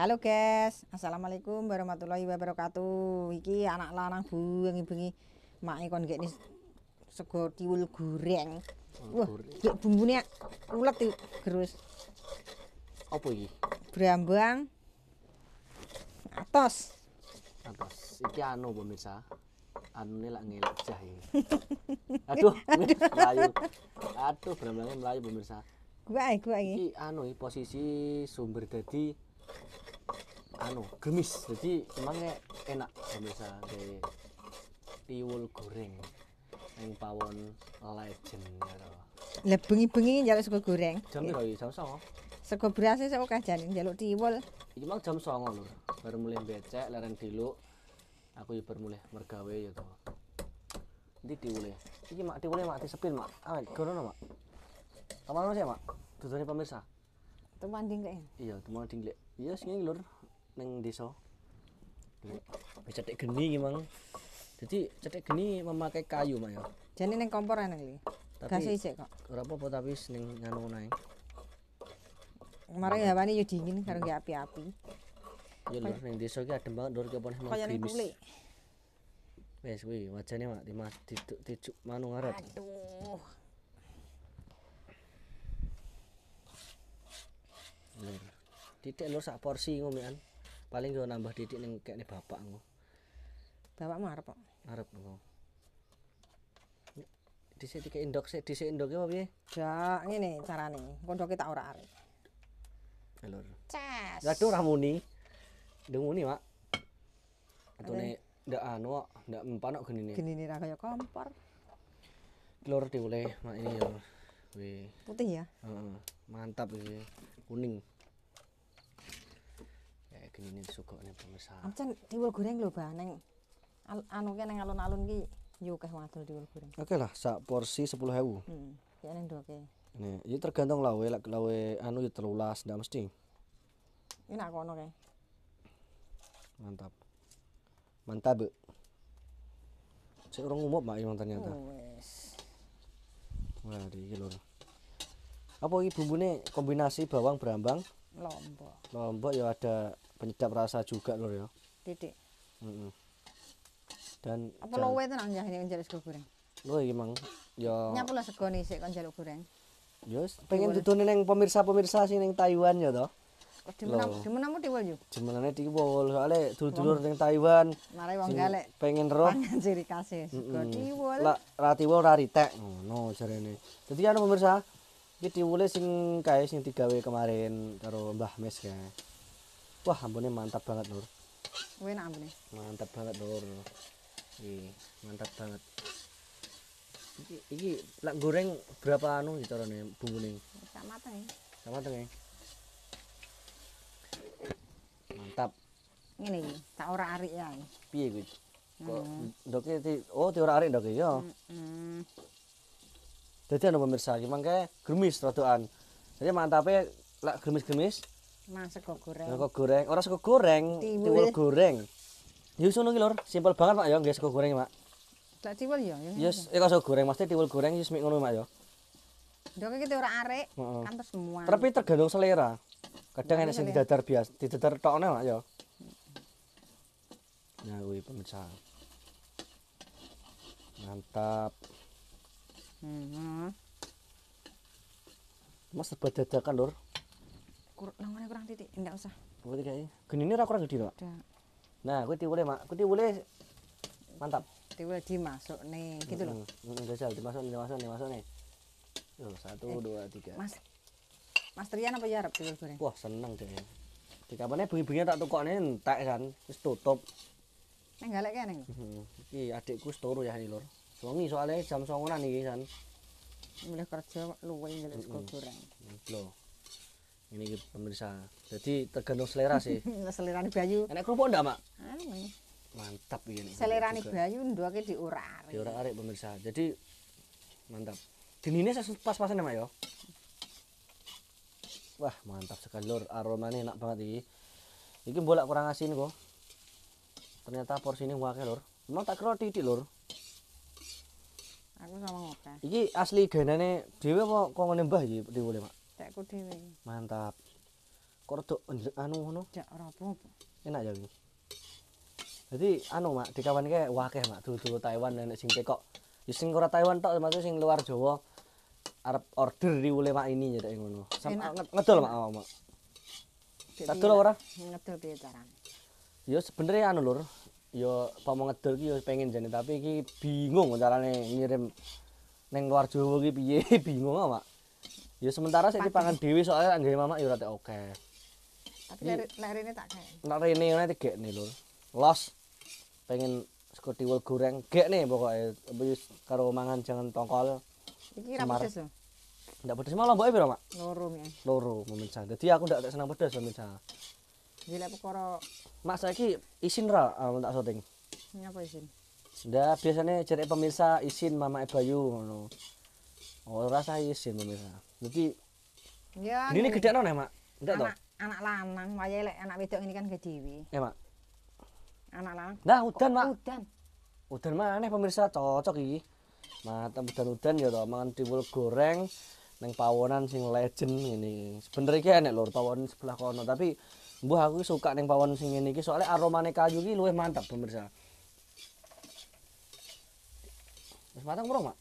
Halo guys, assalamualaikum warahmatullahi wabarakatuh. Iki anak lanang bengi yang mak ikon gak nih sego goreng. Wah, yuk bumbunya ulat tuh gerus. Apa ini? Brambang atos. Atos. Iki anu pemirsa. anu lak ngelak jah iki. Aduh, Aduh. melayu. Aduh, brambangnya melayu pemirsa. kuwi kuwi iki anu posisi sumber dadi anu gemis dadi emang enak bisa dari tiwul goreng yang pawon legend ya to lah bengi-bengi njaluk sego goreng jam piro iki jam 09 sego beras sing kok jane njaluk tiwul iki mau jam 09 lho baru mulai becek lereng diluk aku ya baru mulai mergawe ya to Ini diwule. Ini mak diwule mak di sepil mak. Ah, gono mak. Kamar mana sih, Mak? Dudane pemirsa. Teman dinglek. Iya, teman dinglek. Iya, sing lur ning desa. Wis cetek geni iki, Mang. Dadi cetek geni memakai kayu, Mak ya. Jane ning kompor ana iki. Gas isik kok. Ora apa-apa tapi ning nganu ae. Mari ya wani yo dingin karo api-api. Iya lur ning desa iki adem banget lur ki opo nang krimis. Wes kuwi wajane Mak di mas di tujuk manung arep. Aduh. lur titik lur sak porsi ngomean paling gue nambah titik neng kayak nih bapak ngomong bapak marah harap arep ngomong sini dikek indok sik dhisik indoke apa piye? Jak cara nih Kondoke kita ora arek. Lur. Cas. Lah ora muni. Ndung muni, Pak. Atune ndak anu, ndak empan kok genine. Genine ra kaya kompor. Lur diuleh mak ini ya. Wih. Putih ya? Heeh. Mantap iki. kuning kayak gini nih suka nih pemirsa amcan goreng lho baneng Al anu kan yang alun-alun ki yuk eh wadul diul goreng oke okay sak porsi sepuluh hewu hmm, ya neng dua ke ini tergantung lawe lawe anu ya terlalu las mesti ini aku mantap mantap bu saya orang umum mak iman ternyata oh, wes. wah di gilur apa ini bumbu ini kombinasi bawang berambang lombok lombok ya ada penyedap rasa juga lor ya titik mm dan apa lo wae tenang ya ini jalur goreng lo emang ya nyapa lo sego nih sih kan goreng Yus, pengen tutunin neng pemirsa-pemirsa sih neng Taiwan ya toh. dimana Jemenamu diwol yuk? Jemenamu diwol, soalnya dulur-dulur di Taiwan Marai wong galek Pengen roh Pangan ciri kasih, suka diwol Rati wol rari tek, no jari ini Jadi kan pemirsa, Iki diwule sing kae sing digawe kemarin karo Mbah Mes ya. Wah, ambune mantap banget, Lur. Enak ambune. Mantap banget, Lur. Iki mantap banget. Iki iki lak goreng berapa anu iki carane bumbune? Sak mateng. Sak mateng. E. Mantap. Ngene iki, tak ora arik ya. Piye kuwi? Kok hmm. ndoke oh ora arik ndoke ya. Heeh. Hmm. Jadi ada pemirsa, memang kayak gemis rotuan. Jadi mantapnya lah gemis-gemis. Nah, sego goreng. Sego goreng. Orang sego goreng. Timur goreng. Yus ngono lho, simpel banget Pak ya, nggih sego goreng, Pak. Lah timul ya. Yus, eh kok sego goreng, mesti tiwul goreng yus mik ngono, Mak ya. Ndok iki ora arek, kan semua. Tapi tergantung selera. Kadang enak sing didadar bias, didadar tokne, Mak, ya. Nah, wih pemirsa. Mantap. Mm-hmm. Mas sebat dadakan lur. Kur nang ngene kurang titik, enggak usah. Kok titik Genine ora kurang gede to, Pak? Nah, kuwi tiwule, Mak. Kuwi tiwule. Mantap. Tiwule dimasukne gitu lho. Heeh, enggak usah dimasukne, dimasukne, dimasukne. Yo, 1 2 3. Mas. Mas Trian apa ya arep tiwul goreng? Wah, seneng deh. Jika mana bengi-bengi tak tukoknya entek kan, terus tutup. Ini galek kan mm-hmm. ini? Ini adikku setoro ya ini lor. Wangi soalnya jam songonan nih kan. Mulai kerja luwe ngelis goreng. Lo. Ini gitu, pemirsa. Jadi tergantung selera sih. selera nih Bayu. Enak kerupuk enggak, Mak? Mantap ini. Selera nih Bayu ndua ki diurak. Diurak arek pemirsa. Jadi mantap. Dinine pas-pasan ya, Mak ya. Wah, mantap sekali lur. Aromanya enak banget iki. Iki bolak kurang asin kok. Ternyata porsi ini wakil lur. Emang tak kira titik lur. aku sama ngopi. Iki asli genene dhewe apa kok ngene mbah iki diwule, Mak? Cekku dhewe. Mantap. Kok rada anjek anu ngono? Cek ora apa-apa. Enak ya iki. Dadi anu, Mak, dikawanke wakeh, Mak, dulu Taiwan nenek sing kok. Ya sing ora Taiwan tok, maksud sing luar Jawa. Arab order diwule Mak ini ya ngono. Sama ngedol, Mak, Mak. Tak dulu ora? Ngedol piye carane? Ya sebenarnya anu lur, ya pomo ngedol iki ya pengen jane tapi iki bingung carane ngirim ning luar Jawa iki piye bingung awak. Ya sementara saya dipangan dhewe soalnya anggere mamak ya ora oke. Tapi lere ini tak kayak. Lere ini gak nih lor. Los. Pengen skuti wol goreng. Gak nih pokoknya. Tapi karo mangan jangan tongkol. Ini kira pedes loh. Gak pedes malah mbaknya biar mak. Loro mie. Loro. Jadi aku gak senang pedes loh iki lek perkara Mas saiki isin ra um, tak syuting. Ngapa isin? Sudah biasanya jare pemirsa isin Mama Bayu ngono. Oh, rasa isin pemirsa. Jadi Ya. Ini gede nang Mak. Ndak to? Anak lanang waya lek anak wedok ini kan gede dhewe. Ya, eh, Mak. Anak lanang. Nah, udan, oh, Mak. Udan. Udan maneh pemirsa cocok iki. Mata udan-udan ya to, mangan diwul goreng. Neng pawonan sing legend ini. Sebenernya kaya enek lor pawonan sebelah kono. Tapi Mbah aku suka ning pawon sing ngene iki soalnya aromane kayu iki luwih mantap pemirsa. Wis mateng bro, Mak.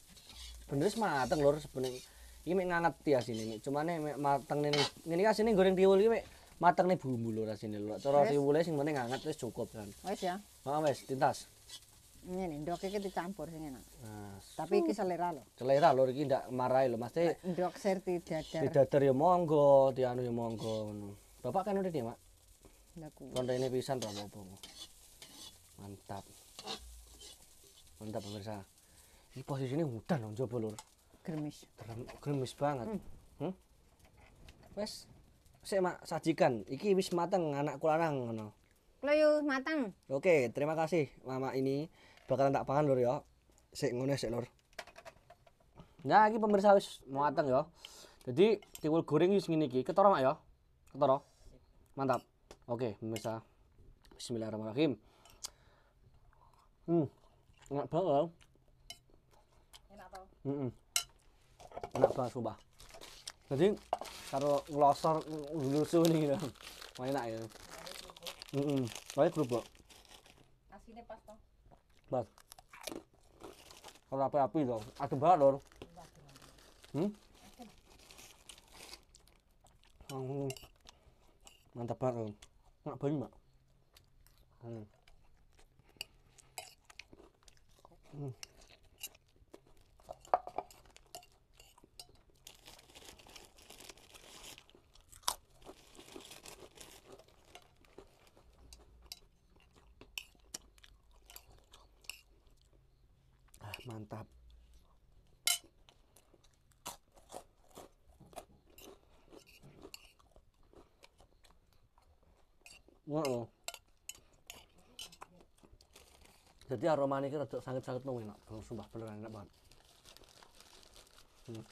Bener wis mateng lur sebening. Iki mek nganget ya sini, mek. Cumane mek ini. Ngene iki asine goreng tiwul iki mek matengne bumbu lur asine lur. Cara tiwule sing penting nganget wis cukup kan. Wis ya. Heeh, wis tintas. Ini ndok iki dicampur sing enak. Tapi iki selera lho. Selera lho iki ndak marahi lho, Mas. Ndok ser tidak dadar. Tidak dadar ya monggo, dianu ya monggo Bapak kan udah dia, Mak. Nah, Ndaku. ini pisan ora apa Mantap. Mantap pemirsa. Ini posisinya hutan loh jauh pelur. Gerimis. Gerimis banget. Hmm. hmm? Wes saya mak sajikan. Iki wis mateng anak kularang ngono. Loyo mateng. Oke, terima kasih mama ini bakalan tak pangan lur ya. Sik ngene sik lur. Nah, iki pemirsa wis mateng ya. Jadi tiwul goreng wis ngene iki. Ketara mak ya. Ketara. Mantap. Oke, pemirsa. Bismillahirrahmanirrahim. Hmm. Enak banget. Enak banget. Mm -mm. Enak banget, sumpah. Jadi, kalau ngelosor, dulu ini gitu. Wah, enak ya. Mm -mm. Kayak kerupuk. Asinnya pas toh. Pas. Kalau api-api dong, adem banget loh. Hmm? Mantap banget. 나쁘지마 음. 음. 아, 만답 Jadi aroma ini kan rada sangat-sangat nang enak, bener sumpah bener enak banget. Hmm.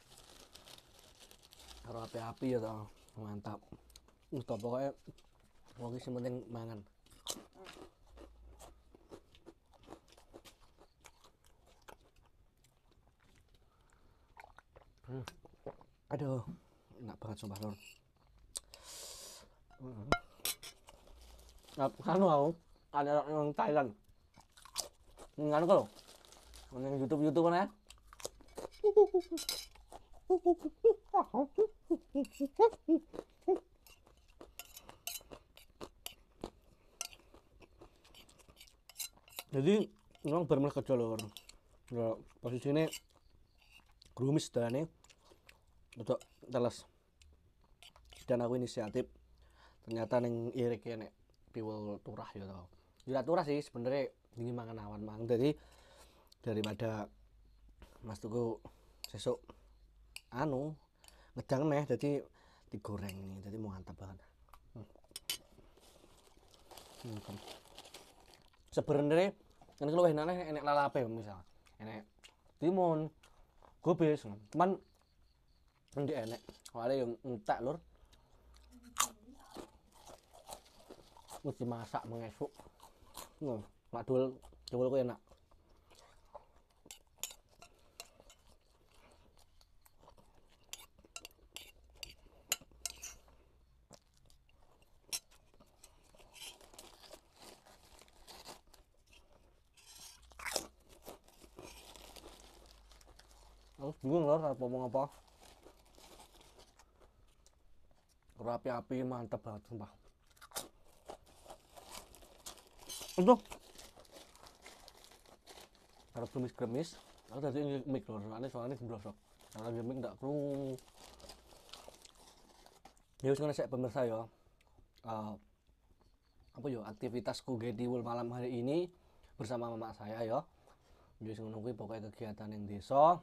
Karo api-api ya tau. Mantap. Untuk uh, pokoknya, pokoke sih penting mangan. Hmm. Aduh, enak banget sumpah, Lur. Hmm anu aku ada orang Thailand nganu kalau yang YouTube YouTube mana ya jadi memang benar kerja lor ya posisi ini grumis dan ini untuk telas dan aku inisiatif ternyata neng irik ya nek piwul turah ya toh ya turah sih sebenarnya ini mangan awan mang jadi daripada mas tuku sesuk anu ngedang meh jadi digoreng nih jadi mau mantap banget hmm. hmm. sebenarnya kan kalau enak enak lalape misalnya enak timun gobes cuman ini enak soalnya yang entak lur wis dimasak mengesuk. Ngono, mak dul enak. Aku bingung lho apa ngomong apa. Rapi-api mantep banget sumpah. itu Harus kremis-kremis. Aku tadi ini mic loh, soalnya soalnya geblosok. sok, lagi gini tidak perlu. Ya wis saya pemirsa ya. Uh, apa yo aktivitasku Gedi Wul malam hari ini bersama mama saya ya. Jadi ngono pokoknya kegiatan yang desa.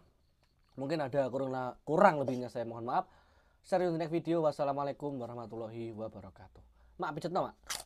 Mungkin ada kurang kurang lebihnya saya mohon maaf. Serius next video. Wassalamualaikum warahmatullahi wabarakatuh. Mak picet no, Mak.